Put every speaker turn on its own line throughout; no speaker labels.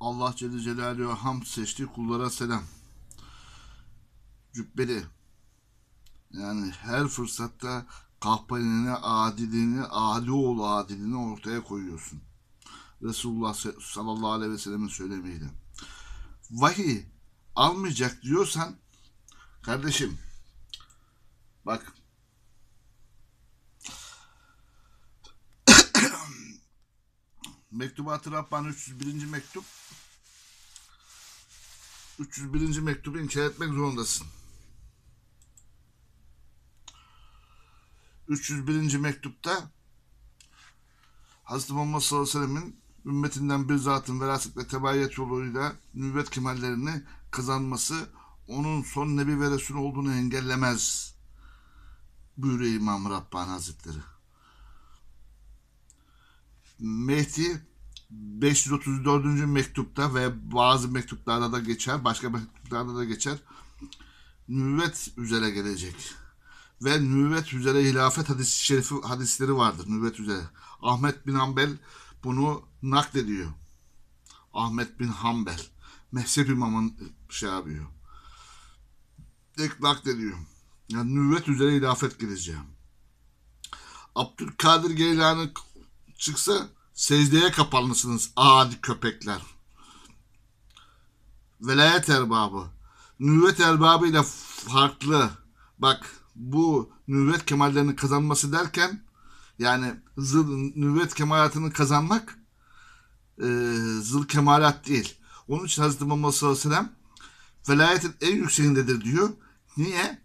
Allah Celle Celaluhu ham seçti kullara selam. Cübbeli. Yani her fırsatta kahpalini, adilini, adi oğlu adilini ortaya koyuyorsun. Resulullah sallallahu aleyhi ve sellem'in söylemeyle. Vahiy almayacak diyorsan kardeşim bak Mektubat-ı Rabbani 301. mektup 301. mektubu inceletmek zorundasın. 301. mektupta Hazreti Muhammed sallallahu aleyhi ve sellemin ümmetinden bir zatın veraset ve tebayet yoluyla nübüvvet kemallerini kazanması onun son nebi ve resul olduğunu engellemez buyuruyor İmam Rabbani Hazretleri. Mehdi 534. mektupta ve bazı mektuplarda da geçer, başka mektuplarda da geçer. Nübüvvet üzere gelecek. Ve nübüvvet üzere hilafet hadis şerifi, hadisleri vardır nübüvvet üzere. Ahmet bin Hanbel bunu naklediyor. Ahmet bin Hanbel. Mezhep imamın e, şey yapıyor. Naklediyor. Yani nübüvvet üzere hilafet geleceğim. Abdülkadir Geylani çıksa Secdeye kapanırsınız adi köpekler. Velayet erbabı. Nüvvet erbabı ile farklı. Bak bu nüvvet kemallerini kazanması derken yani zıl nüvvet kemalatını kazanmak e, zıl kemalat değil. Onun için Hazreti Muhammed sallallahu aleyhi ve sellem velayetin en yükseğindedir diyor. Niye?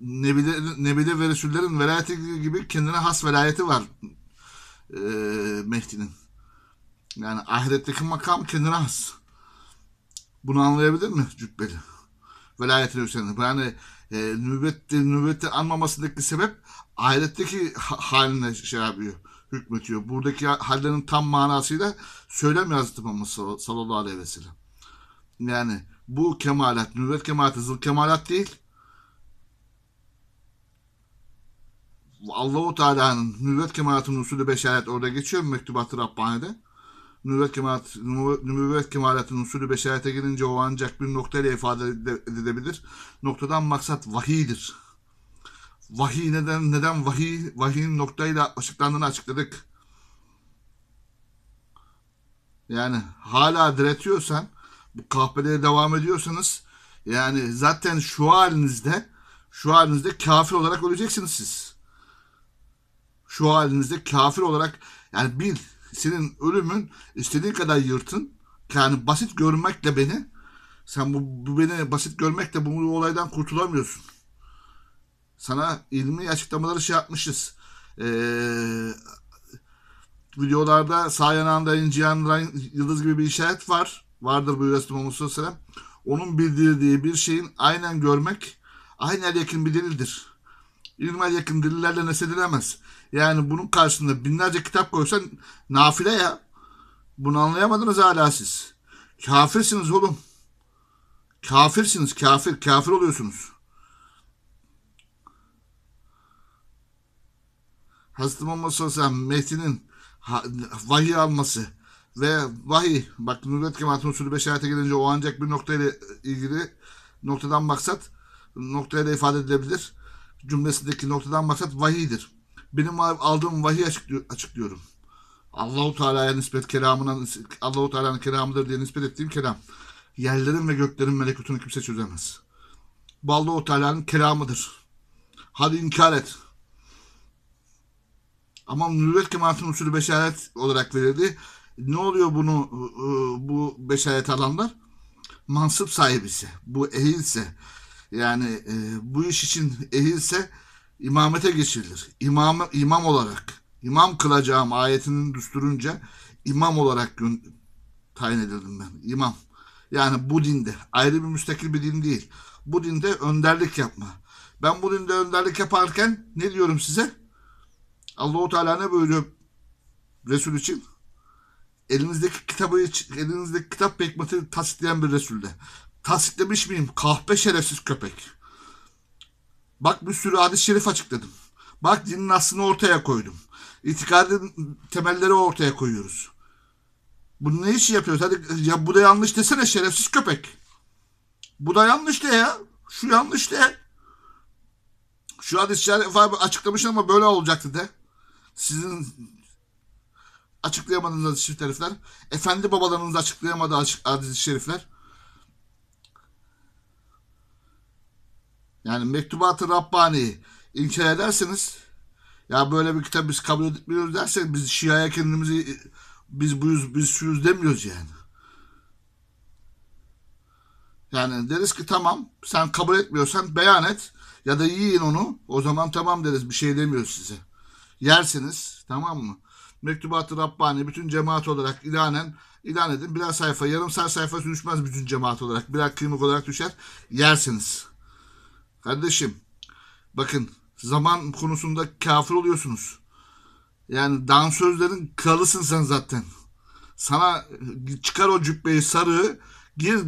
Nebide, nebide ve Resullerin velayeti gibi kendine has velayeti var e, Mehdi'nin. Yani ahiretteki makam kendine has. Bunu anlayabilir mi cübbeli? Velayetine üstlenir. Yani e, nübette, nübette anmamasındaki sebep ahiretteki haline şey yapıyor, hükmetiyor. Buradaki hallerin tam manasıyla söylemiyor Hazreti Muhammed sallallahu aleyhi ve sellem. Yani bu kemalat, nübet kemalatı, zıl kemalat değil. Allahu Teala'nın nübüvvet kemalatının usulü beşaret orada geçiyor mu mektubat-ı Rabbani'de? Nübüvvet, kemalat, nübüvvet kemalatının usulü beşarete girince o ancak bir noktayla ifade edilebilir. Noktadan maksat vahidir. Vahiy neden, neden vahiy, vahiyin noktayla açıklandığını açıkladık. Yani hala diretiyorsan, bu kahpelere devam ediyorsanız, yani zaten şu halinizde, şu halinizde kafir olarak öleceksiniz siz şu halinizde kafir olarak yani bil senin ölümün istediğin kadar yırtın. Yani basit görmekle beni sen bu, bu beni basit görmekle bu, olaydan kurtulamıyorsun. Sana ilmi açıklamaları şey yapmışız. Ee, videolarda sağ yanağında inceyen yıldız gibi bir işaret var. Vardır bu Resulü Muhammed Onun bildirdiği bir şeyin aynen görmek aynen yakın bir delildir ilmel yakın delillerle nesedilemez. Yani bunun karşısında binlerce kitap koysan nafile ya. Bunu anlayamadınız hala siz. Kafirsiniz oğlum. Kafirsiniz kafir. Kafir oluyorsunuz. Hazreti Muhammed sallallahu aleyhi Mehdi'nin vahiy alması ve vahiy bak Nurret Kemal'in usulü 5 ayete gelince o ancak bir noktayla ilgili noktadan maksat noktayla ifade edilebilir cümlesindeki noktadan maksat vahiydir. Benim aldığım vahiy açıklıyorum. Allahu Teala'ya nispet kelamına Allahu Teala'nın kelamıdır diye nispet ettiğim kelam. Yerlerin ve göklerin melekutunu kimse çözemez. Bu Allahu Teala'nın kelamıdır. Hadi inkar et. Ama nübüvvet kemalatının usulü beşaret olarak verildi. Ne oluyor bunu ıı, ıı, bu beşaret alanlar? Mansıp sahibisi, bu ehilse, yani e, bu iş için ehilse imamete geçirilir. İmam, imam olarak, imam kılacağım ayetinin düsturunca imam olarak tayin edildim ben. İmam. Yani bu dinde. Ayrı bir müstakil bir din değil. Bu dinde önderlik yapma. Ben bu dinde önderlik yaparken ne diyorum size? Allahu Teala ne buyuruyor Resul için? Elinizdeki kitabı elinizdeki kitap hikmeti tasdikleyen bir Resul'de tasdiklemiş miyim? Kahpe şerefsiz köpek. Bak bir sürü hadis-i şerif açıkladım. Bak dinin aslını ortaya koydum. İtikadın temelleri ortaya koyuyoruz. Bunu ne işi yapıyoruz? Hadi ya bu da yanlış desene şerefsiz köpek. Bu da yanlış de ya. Şu yanlış de. Şu hadis-i şerif abi açıklamış ama böyle olacaktı de. Sizin açıklayamadığınız hadis-i şerifler. Efendi babalarınız açıklayamadığı hadis-i şerifler. Yani mektubatı Rabbani inkar ederseniz ya böyle bir kitap biz kabul etmiyoruz dersek biz Şia'ya kendimizi biz buyuz biz şuyuz demiyoruz yani. Yani deriz ki tamam sen kabul etmiyorsan beyan et ya da yiyin onu o zaman tamam deriz bir şey demiyoruz size. Yersiniz tamam mı? Mektubatı Rabbani bütün cemaat olarak ilanen ilan edin. biraz sayfa yarım sayfa düşmez bütün cemaat olarak. Birer kıymık olarak düşer. Yersiniz. Kardeşim bakın zaman konusunda kafir oluyorsunuz. Yani dansözlerin kralısın sen zaten. Sana çıkar o cübbeyi sarı, gir